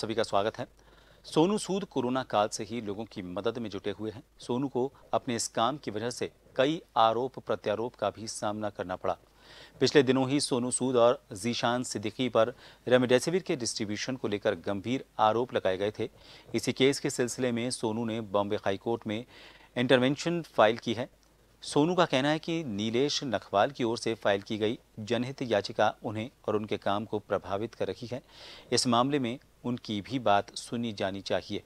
सभी का स्वागत है सोनू सूद कोरोना काल से ही लोगों की मदद में जुटे हुए हैं सोनू को अपने इस काम की वजह से कई आरोप प्रत्यारोप का भी सामना करना पड़ा पिछले दिनों ही सोनू सूद और जीशान सिद्दीकी पर रेमडेसिविर के डिस्ट्रीब्यूशन को लेकर गंभीर आरोप लगाए गए थे इसी केस के सिलसिले में सोनू ने बॉम्बे हाईकोर्ट में इंटरवेंशन फाइल की है सोनू का कहना है कि नीलेश नखवाल की ओर से फाइल की गई जनहित याचिका उन्हें और उनके काम को प्रभावित कर रखी है इस मामले में उनकी भी बात सुनी जानी चाहिए